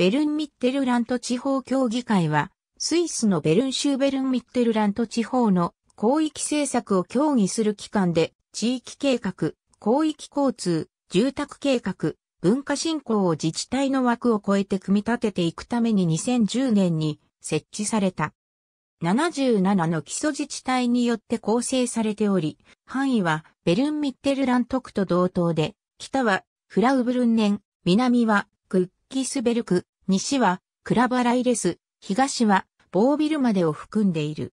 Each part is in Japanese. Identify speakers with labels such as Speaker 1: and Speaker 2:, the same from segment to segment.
Speaker 1: ベルンミッテルラント地方協議会は、スイスのベルン州ベルンミッテルラント地方の広域政策を協議する機関で、地域計画、広域交通、住宅計画、文化振興を自治体の枠を超えて組み立てていくために2010年に設置された。77の基礎自治体によって構成されており、範囲はベルンミッテルラント区と同等で、北はフラウブルンネン、南はクッキスベルク、西はクラバライレス、東はボービルまでを含んでいる。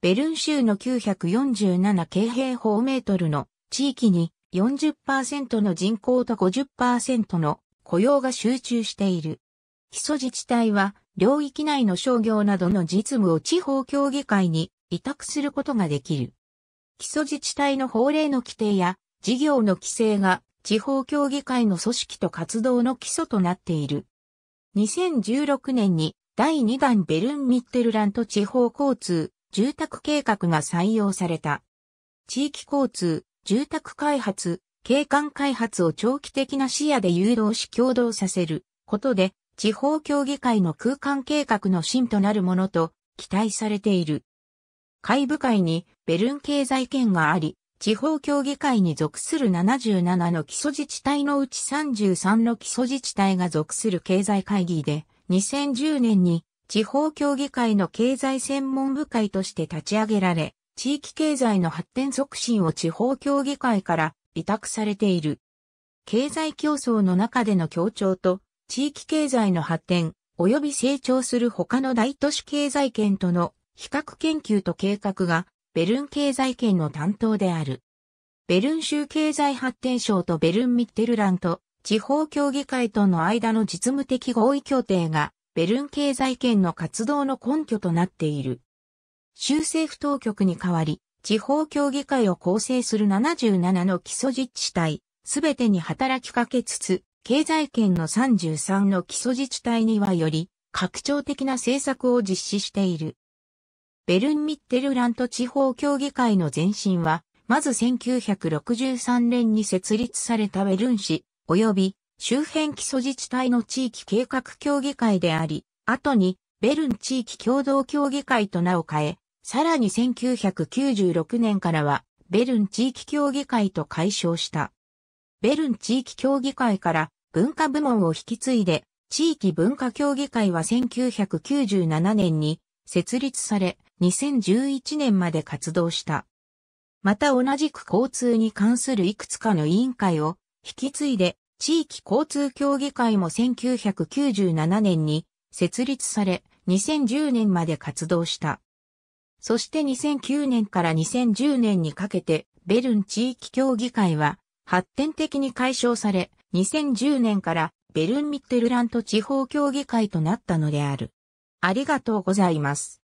Speaker 1: ベルン州の947京平方メートルの地域に40%の人口と50%の雇用が集中している。基礎自治体は領域内の商業などの実務を地方協議会に委託することができる。基礎自治体の法令の規定や事業の規制が地方協議会の組織と活動の基礎となっている。2016年に第2弾ベルンミッテルラント地方交通、住宅計画が採用された。地域交通、住宅開発、景観開発を長期的な視野で誘導し共同させることで、地方協議会の空間計画の芯となるものと期待されている。会部会にベルン経済圏があり、地方協議会に属する77の基礎自治体のうち33の基礎自治体が属する経済会議で、2010年に地方協議会の経済専門部会として立ち上げられ、地域経済の発展促進を地方協議会から委託されている。経済競争の中での協調と、地域経済の発展、及び成長する他の大都市経済圏との比較研究と計画がベルン経済圏の担当である。ベルン州経済発展省とベルン・ミッテルラント地方協議会との間の実務的合意協定が、ベルン経済圏の活動の根拠となっている。州政府当局に代わり、地方協議会を構成する77の基礎自治体、すべてに働きかけつつ、経済圏の33の基礎自治体にはより、拡張的な政策を実施している。ベルンミッテルラント地方協議会の前身は、まず1963年に設立されたベルン市、及び周辺基礎自治体の地域計画協議会であり、後にベルン地域共同協議会と名を変え、さらに1996年からは、ベルン地域協議会と解消した。ベルン地域協議会から文化部門を引き継いで、地域文化協議会は1997年に設立され、2011年まで活動した。また同じく交通に関するいくつかの委員会を引き継いで、地域交通協議会も1997年に設立され、2010年まで活動した。そして2009年から2010年にかけて、ベルン地域協議会は発展的に解消され、2010年からベルンミッテルラント地方協議会となったのである。ありがとうございます。